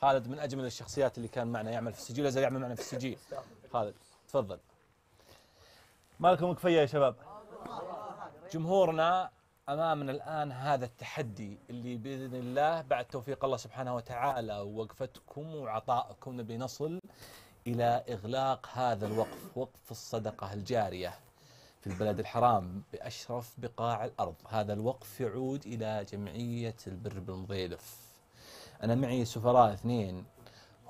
خالد من اجمل الشخصيات اللي كان معنا يعمل في السجيل لازال يعمل معنا في السجيل خالد تفضل مالكم كفيه يا شباب جمهورنا امامنا الان هذا التحدي اللي باذن الله بعد توفيق الله سبحانه وتعالى ووقفتكم وعطائكم نبي نصل الى اغلاق هذا الوقف وقف الصدقه الجاريه في البلد الحرام باشرف بقاع الارض هذا الوقف يعود الى جمعيه البر بن ضيلف أنا معي سفراء اثنين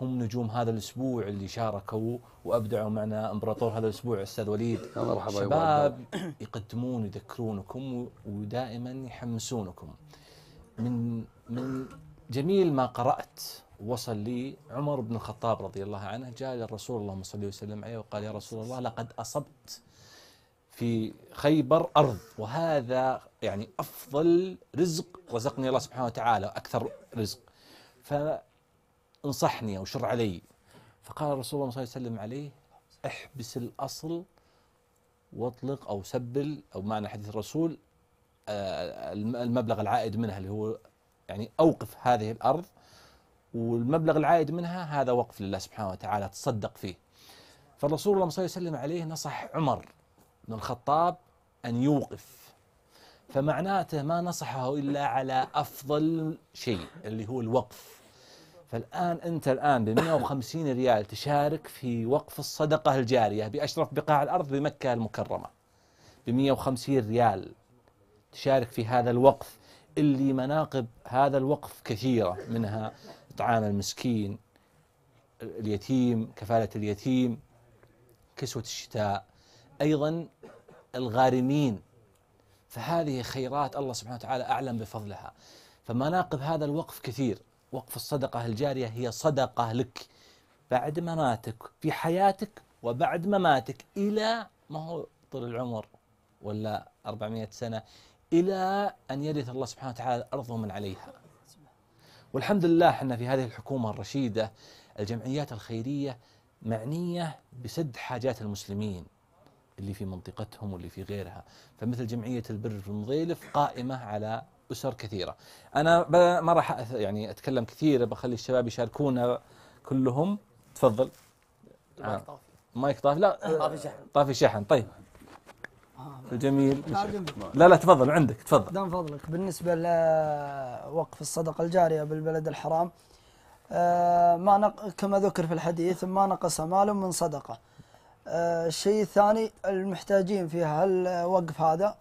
هم نجوم هذا الأسبوع اللي شاركوا وأبدعوا معنا إمبراطور هذا الأسبوع استاذ وليد مرحبا شباب يقدمون ويذكرونكم ودائما يحمسونكم من من جميل ما قرأت وصل لي عمر بن الخطاب رضي الله عنه جاء للرسول اللهم صل وسلم عليه وقال يا رسول الله لقد أصبت في خيبر أرض وهذا يعني أفضل رزق رزقني الله سبحانه وتعالى أكثر رزق فانصحني أو شر علي فقال رسول الله صلى الله عليه وسلم عليه احبس الأصل واطلق أو سبل أو معنى حديث الرسول آه، المبلغ العائد منها اللي هو يعني أوقف هذه الأرض والمبلغ العائد منها هذا وقف لله سبحانه وتعالى تصدق فيه فالرسول الله صلى الله عليه وسلم عليه نصح عمر بن الخطاب أن يوقف فمعناته ما نصحه إلا على أفضل شيء اللي هو الوقف فالآن أنت الآن ب 150 ريال تشارك في وقف الصدقة الجارية بأشرف بقاع الأرض بمكة المكرمة ب 150 ريال تشارك في هذا الوقف اللي مناقب هذا الوقف كثيرة منها إطعام المسكين اليتيم كفالة اليتيم كسوة الشتاء أيضا الغارمين فهذه خيرات الله سبحانه وتعالى أعلم بفضلها فمناقب هذا الوقف كثير وقف الصدقة الجارية هي صدقة لك بعد مماتك في حياتك وبعد مماتك إلى ما هو طول العمر ولا 400 سنة إلى أن يرث الله سبحانه وتعالى الأرض ومن عليها والحمد لله احنا في هذه الحكومة الرشيدة الجمعيات الخيرية معنية بسد حاجات المسلمين اللي في منطقتهم واللي في غيرها فمثل جمعية البر في المضيلف قائمة على أسر كثيرة أنا ما راح يعني أتكلم كثير بخلي الشباب يشاركونا كلهم تفضل آه. مايك طافي لا طافي شحن طافي شحن طيب آه، جميل لا لا تفضل عندك تفضل دام فضلك بالنسبة لوقف الصدقة الجارية بالبلد الحرام آه، ما كما ذكر في الحديث ما نقص مال من صدقة آه، الشيء الثاني المحتاجين في هالوقف هذا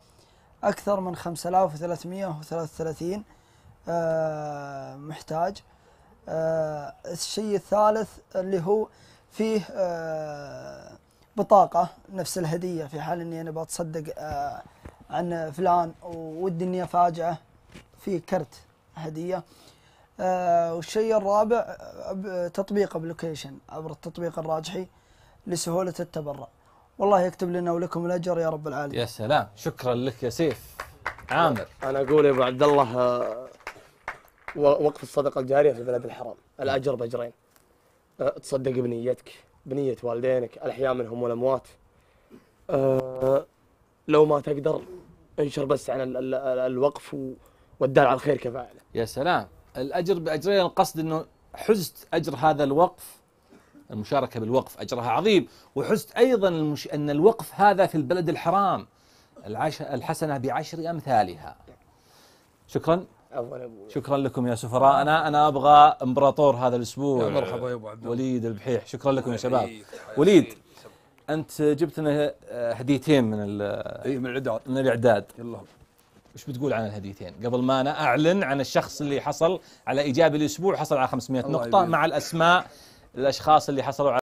أكثر من 5333 آه، محتاج آه، الشيء الثالث اللي هو فيه بطاقة نفس الهدية في حال إني أنا بتصدق عن فلان وودي إني أفاجأه في كرت هدية والشيء الرابع تطبيق ابلكيشن عبر التطبيق الراجحي لسهولة التبرع والله يكتب لنا ولكم الأجر يا رب العالمين يا سلام شكرا لك يا سيف عامر أنا أقول يا أبو عبد الله آه، وقف الصدقة الجارية في البلد الحرام الأجر بأجرين آه، تصدق بنيتك بنية والدينك الأحياء منهم والأموات آه، لو ما تقدر انشر بس عن الوقف والدال على الخير كفاعله. يا سلام، الاجر باجرين القصد انه حزت اجر هذا الوقف المشاركة بالوقف أجرها عظيم وحزت أيضا المش... أن الوقف هذا في البلد الحرام العش... الحسنة بعشر أمثالها شكرا شكرا لكم يا سفراء انا انا ابغى امبراطور هذا الاسبوع يا مرحبا يا ابو عبد وليد البحيح شكرا لكم يا شباب وليد انت جبت لنا آه، هديتين من اي من الاعداد من الاعداد يلا وش بتقول عن الهديتين قبل ما انا اعلن عن الشخص اللي حصل على ايجابي الاسبوع حصل على 500 نقطه مع الاسماء للاشخاص اللي حصلوا على